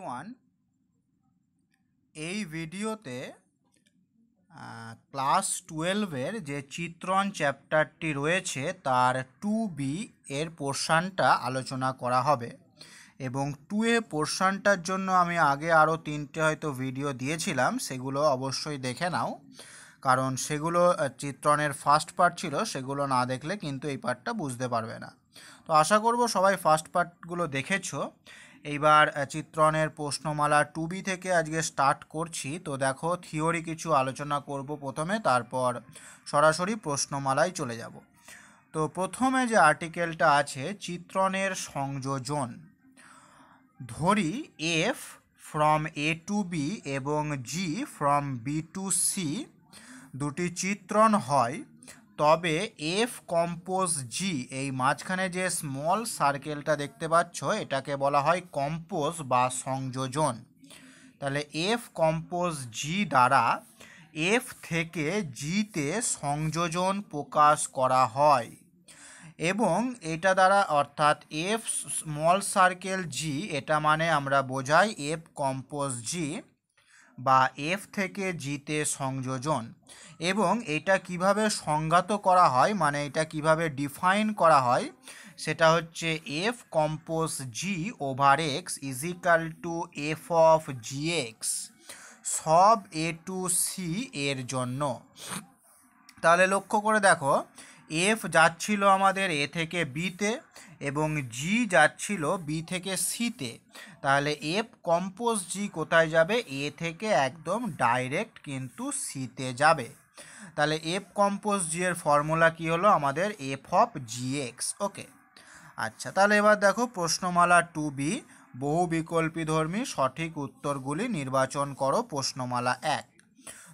one এই ভিডিওতে class টুয়েলভের যে চিত্রণ চ্যাপ্টারটি রয়েছে তার টু বি এর পোর্শানটা আলোচনা করা হবে এবং টু এ পোর্শানটার জন্য আমি আগে আরও তিনটে হয়তো ভিডিও দিয়েছিলাম সেগুলো অবশ্যই দেখে নাও কারণ সেগুলো চিত্রণের ফার্স্ট পার্ট ছিল সেগুলো না দেখলে কিন্তু এই পার্টটা বুঝতে পারবে না তো আশা করব সবাই ফার্স্ট পার্টগুলো দেখেছো এইবার চিত্রণের প্রশ্নমালা টু বি থেকে আজকে স্টার্ট করছি তো দেখো থিওরি কিছু আলোচনা করব প্রথমে তারপর সরাসরি প্রশ্নমালায় চলে যাব তো প্রথমে যে আর্টিকেলটা আছে চিত্রণের সংযোজন ধরি F from A to B এবং G from B to C দুটি চিত্রণ হয় তবে এফ কম্পোজ জি এই মাঝখানে যে স্মল সার্কেলটা দেখতে পাচ্ছ এটাকে বলা হয় কম্পোজ বা সংযোজন তাহলে এফ কম্পোজ জি দ্বারা এফ থেকে জিতে সংযোজন প্রকাশ করা হয় এবং এটা দ্বারা অর্থাৎ এফ স্মল সার্কেল জি এটা মানে আমরা বোঝাই এফ কম্পোজ জি বা এফ থেকে জিতে সংযোজন এবং এটা কিভাবে সংজ্ঞাত করা হয় মানে এটা কিভাবে ডিফাইন করা হয় সেটা হচ্ছে F compose G over X is equal to F of G X সব এ টু সি এর জন্য তাহলে লক্ষ্য করে দেখো এফ যাচ্ছিল আমাদের এ থেকে বিতে এবং জি যাচ্ছিল বি থেকে সিতে তাহলে এফ কম্পোজ জি কোথায় যাবে এ থেকে একদম ডাইরেক্ট কিন্তু সিতে যাবে তাহলে এফ কম্পোজ জি এর ফর্মুলা কি হলো আমাদের F of G X okay আচ্ছা তাহলে এবার দেখো প্রশ্নমালা টু বি বহু বিকল্পী ধর্মী সঠিক উত্তরগুলি নির্বাচন করো প্রশ্নমালা এক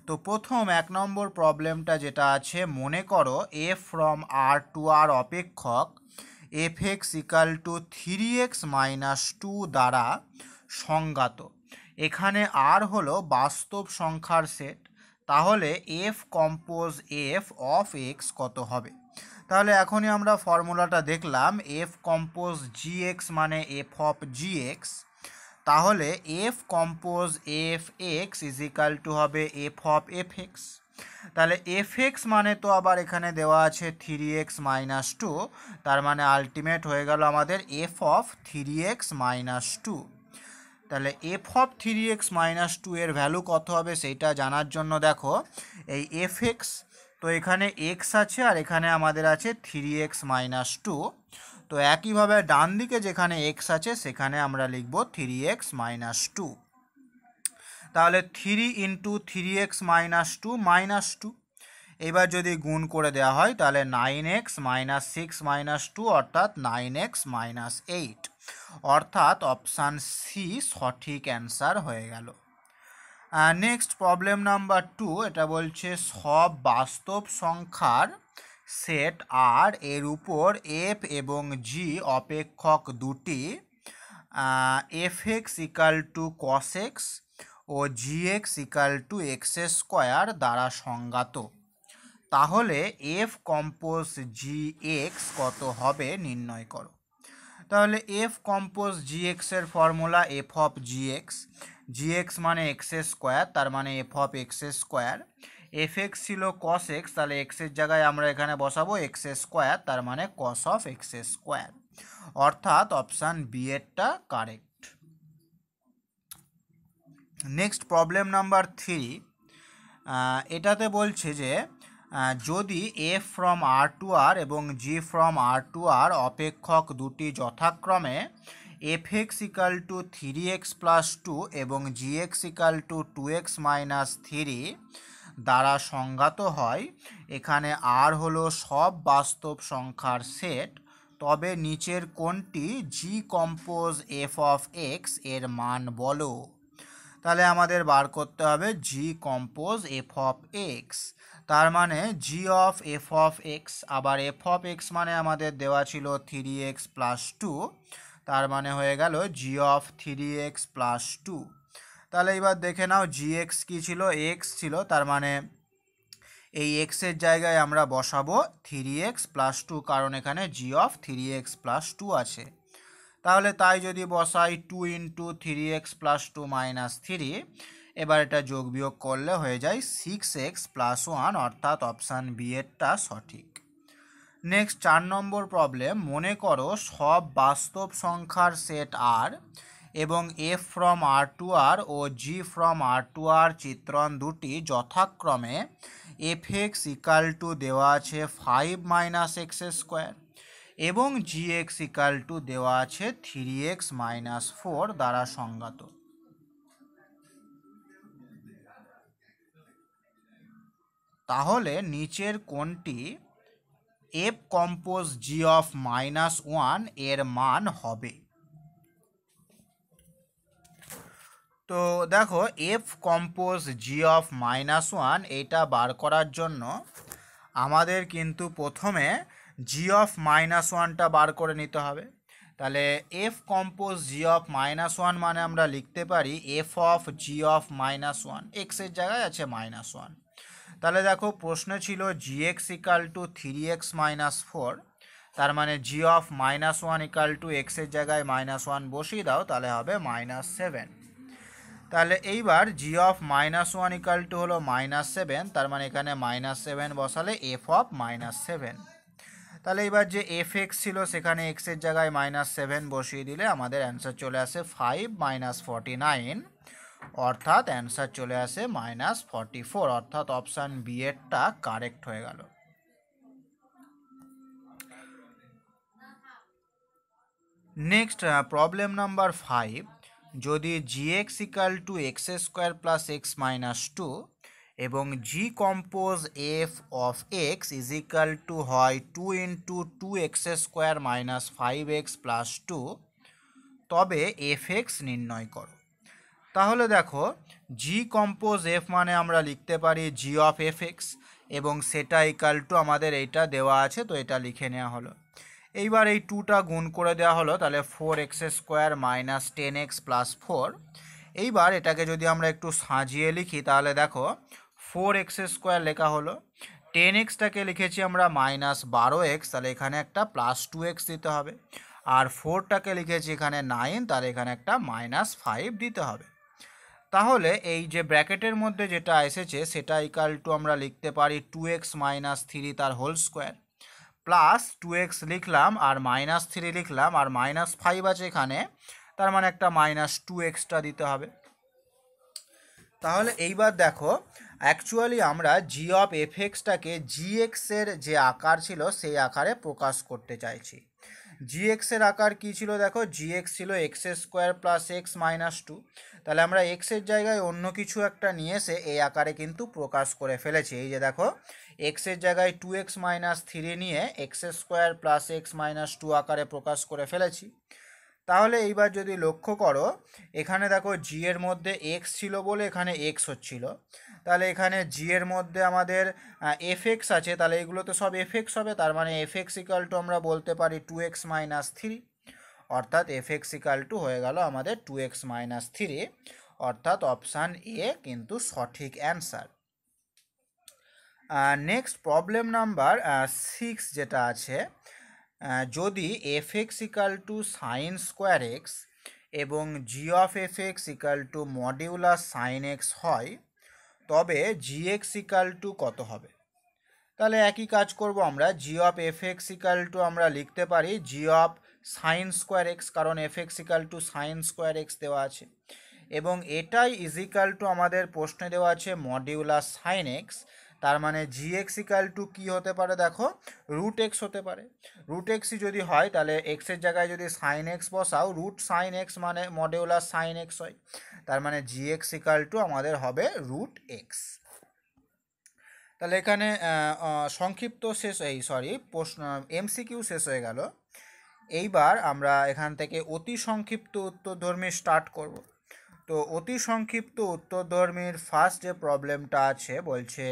তো প্রথম এক নম্বর প্রবলেমটা যেটা আছে মনে করো F from R to R অপেক্ষক F X equal to three X minus two দ্বারা সংজ্ঞাত এখানে আর হলো বাস্তব সংখ্যার সেট তাহলে F compose F of X কত হবে তাহলে এখনই আমরা ফর্মুলাটা দেখলাম এফ কম্পোজ জি এক্স মানে এফ অফ জি এক্স তাহলে F compose F X is equal to হবে এফ অফ এফ এক্স তাহলে এফ এক্স মানে তো আবার এখানে দেওয়া আছে থ্রি এক্স মাইনাস টু তার মানে আলটিমেট হয়ে গেল আমাদের F of three X minus two তাহলে F of three X minus two এর ভ্যালু কত হবে সেইটা জানার জন্য দেখো এই এফ এক্স তো এখানে এক্স আছে আর এখানে আমাদের আছে থ্রি এক্স মাইনাস টু তো একইভাবে ডান দিকে যেখানে এক্স আছে সেখানে আমরা লিখব থ্রি এক্স মাইনাস টু তাহলে three into three X minus two minus two এবার যদি গুণ করে দেওয়া হয় তাহলে nine X minus six minus two অর্থাৎ নাইন এক্স মাইনাস এইট অর্থাৎ অপশান সি সঠিক অ্যান্সার হয়ে গেল নেক্সট প্রবলেম নাম্বার টু এটা বলছে সব বাস্তব সংখ্যার সেট আর এর উপর এফ এবং জি অপেক্ষক দুটি F X equal to cos x ও G X equal to X square দ্বারা সংজ্ঞাত তাহলে এফ কম্পোজ জি এক্স কত হবে নির্ণয় করো তাহলে এফ কম্পোজ জি এক্সের formula F of G X G X মানে এক্স স্কোয়ার তার মানে F of X square F X ছিল কস এক্স তাহলে এক্সের জায়গায় আমরা এখানে বসাবো এক্স স্কোয়ার তার মানে কস অফ এক্স স্কোয়ার অর্থাৎ অপশান বি এরটা correct next problem number three এটাতে বলছে যে যদি F from R to R এবং G from R to R অপেক্ষক দুটি যথাক্রমে F X equal to three X plus two এবং G X equal to two X minus three দ্বারা সংজ্ঞাত হয় এখানে আর হলো সব বাস্তব সংখ্যার সেট তবে নিচের কোনটি G compose F of X এর মান বলো তাহলে আমাদের বার করতে হবে G compose F of X তার মানে G of F of X আবার এফ অফ এক্স মানে আমাদের দেওয়া ছিল থ্রি এক্স প্লাস টু তার মানে হয়ে গেল G of three X plus two তাহলে এবার দেখে নাও জি এক্স কী ছিল এক্স ছিল তার মানে এই এক্সের জায়গায় আমরা বসাবো থ্রি এক্স প্লাস টু কারণ এখানে G of three X plus two আছে তাহলে তাই যদি বসাই two into three X plus two minus three এবার এটা যোগ বিয়োগ করলে হয়ে যায় সিক্স এক্স প্লাস ওয়ান অর্থাৎ অপশান বি এরটা সঠিক নেক্সট চার নম্বর প্রবলেম মনে করো সব বাস্তব সংখ্যার সেট আর এবং F from R to R ও G from R to R চিত্রণ দুটি যথাক্রমে এফ এক্স ইকাল টু দেওয়া আছে ফাইভ মাইনাস এক্স স্কোয়ার এবং জি এক্স ইকাল টু দেওয়া আছে থ্রি এক্স মাইনাস ফোর দ্বারা সংজ্ঞাত তাহলে নিচের কোনটি F compose G of minus one এর মান হবে তো দেখো F compose G of minus one এটা বার করার জন্য আমাদের কিন্তু প্রথমে জি অফ মাইনাস ওয়ানটা বার করে নিতে হবে তাহলে F compose G of minus one মানে আমরা লিখতে পারি F of G of minus one এক্সের জায়গায় আছে মাইনাস ওয়ান তাহলে দেখো প্রশ্ন ছিল G X equal to three X minus four তার মানে G of minus one equal to এক্সের জায়গায় মাইনাস ওয়ান বসিয়ে দাও তাহলে হবে মাইনাস সেভেন তাহলে এইবার G of minus one equal to হলো মাইনাস সেভেন তার মানে এখানে মাইনাস সেভেন বসালে এফ অফ মাইনাস সেভেন তাহলে এইবার যে এফ এক্স ছিল সেখানে এক্সের জায়গায় মাইনাস সেভেন বসিয়ে দিলে আমাদের অ্যান্সার চলে আসে ফাইভ মাইনাস ফর্টি নাইন অর্থাৎ অ্যান্সার চলে আসে মাইনাস ফর্টি ফোর অর্থাৎ অপশান বি এরটা কারেক্ট হয়ে গেল নেক্সট প্রবলেম নাম্বার ফাইভ যদি G X equal to X square plus X minus two এবং G compose F of X is equal to হয় two into two X square minus five X plus two তবে F X নির্ণয় করো তাহলে দেখো জি compose F মানে আমরা লিখতে পারি জি অফ এফ এক্স এবং সেটা ইকাল টু আমাদের এইটা দেওয়া আছে তো এটা লিখে নেওয়া হলো এইবার এই টুটা গুণ করে দেওয়া হলো তাহলে four X square minus ten X plus four এইবার এটাকে যদি আমরা একটু সাজিয়ে লিখি তাহলে দেখো ফোর এক্স স্কোয়ার লেখা হলো টেন এক্সটাকে লিখেছি আমরা মাইনাস বারো এক্স তাহলে এখানে একটা প্লাস টু এক্স দিতে হবে আর ফোরটাকে লিখেছি এখানে নাইন তাহলে এখানে একটা মাইনাস ফাইভ দিতে হবে তাহলে এই যে ব্র্যাকেটের মধ্যে যেটা এসেছে সেটা ইকাল টু আমরা লিখতে পারি টু এক্স মাইনাস থ্রি তার whole square plus two X লিখলাম আর মাইনাস থ্রি লিখলাম আর মাইনাস ফাইভ আছে এখানে তার মানে একটা মাইনাস টু এক্সটা দিতে হবে তাহলে এইবার দেখো অ্যাকচুয়ালি আমরা জি অফ এফ জি এক্সের যে আকার ছিল সেই আকারে প্রকাশ করতে চাইছি জি এক্সের আকার কী ছিল দেখো জি এক্স ছিল X square plus X minus two তাহলে আমরা এক্সের জায়গায় অন্য কিছু একটা নিয়ে এসে এই আকারে কিন্তু প্রকাশ করে ফেলেছি এই যে দেখো এক্সের জায়গায় টু এক্স মাইনাস থ্রি নিয়ে X square plus X minus two আকারে প্রকাশ করে ফেলেছি তাহলে এইবার যদি লক্ষ্য করো এখানে দেখো জি এর মধ্যে এক্স ছিল বলে এখানে এক্স হচ্ছিল তাহলে এখানে জি এর মধ্যে আমাদের এফ আছে তাহলে এগুলো তো সব এফ হবে তার মানে এফ এক্স ইকাল টু আমরা বলতে পারি টু এক্স মাইনাস থ্রি অর্থাৎ এফ এক্স ইকাল টু হয়ে গেল আমাদের টু এক্স মাইনাস থ্রি অর্থাৎ অপশান এ কিন্তু সঠিক answer next problem number six যেটা আছে যদি F X equal to sine square X এবং G of F X equal to modular sine X হয় তবে জি এক্স ইকাল টু কত হবে তাহলে একই কাজ করব আমরা G of F X equal to আমরা লিখতে পারি G of sine square X কারণ F X equal to sine square X দেওয়া আছে এবং এটাই ইজিকাল টু আমাদের প্রশ্নে দেওয়া আছে মডিউলার সাইন এক্স তার মানে জি এক্স ইকাল টু কী হতে পারে দেখো রুট এক্স হতে পারে রুট এক্সই যদি হয় তাহলে এক্সের জায়গায় যদি সাইন এক্স বসাও রুট সাইন এক্স মানে মডেউলার সাইন এক্স হয় তার মানে জি এক্স ইকাল টু আমাদের হবে রুট এক্স তাহলে এখানে সংক্ষিপ্ত শেষ এই সরি প্রশ্ন এমসিকিউ শেষ হয়ে গেল এইবার আমরা এখান থেকে অতি সংক্ষিপ্ত উত্তরধর্মী স্টার্ট করবো তো অতি সংক্ষিপ্ত উত্তর ধর্মীর ফার্স্ট যে প্রবলেমটা আছে বলছে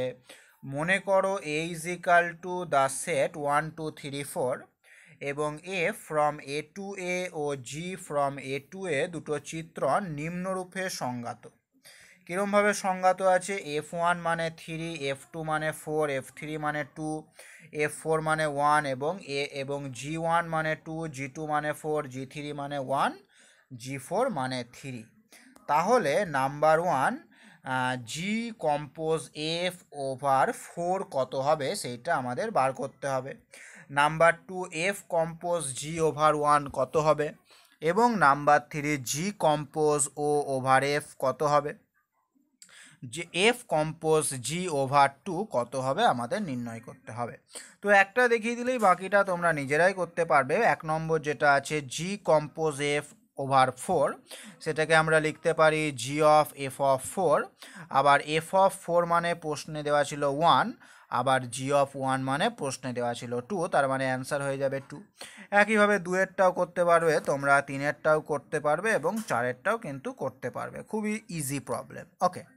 মনে করো A is equal to the set one two three four এবং A from A to A ও G from A to A দুটো চিত্র নিম্নরূপে সংজ্ঞাত কীরমভাবে সংজ্ঞাত আছে এফ ওয়ান মানে থ্রি এফ টু মানে ফোর এফ থ্রি মানে টু এফ ফোর মানে ওয়ান এবং এ এবং জি ওয়ান মানে টু জি টু মানে ফোর জি থ্রি মানে ওয়ান জি ফোর মানে থ্রি তাহলে number one G compose F over four কত হবে সেইটা আমাদের বার করতে হবে number two F compose G over one কত হবে এবং নাম্বার থ্রি জি কম্পোজ ও ওভার এফ কত হবে যে F compose G over two কত হবে আমাদের নির্ণয় করতে হবে তো একটা দেখিয়ে দিলেই বাকিটা তোমরা নিজেরাই করতে পারবে এক নম্বর যেটা আছে G compose F over four সেটাকে আমরা লিখতে পারি G of F of four আবার এফ অফ ফোর মানে প্রশ্নে দেওয়া ছিল ওয়ান আবার জি অফ ওয়ান মানে প্রশ্নে দেওয়া ছিল টু তার মানে অ্যান্সার হয়ে যাবে টু একইভাবে দুয়েরটাও করতে পারবে তোমরা তিনেরটাও করতে পারবে এবং চারেরটাও কিন্তু করতে পারবে খুবই ইজি প্রবলেম ওকে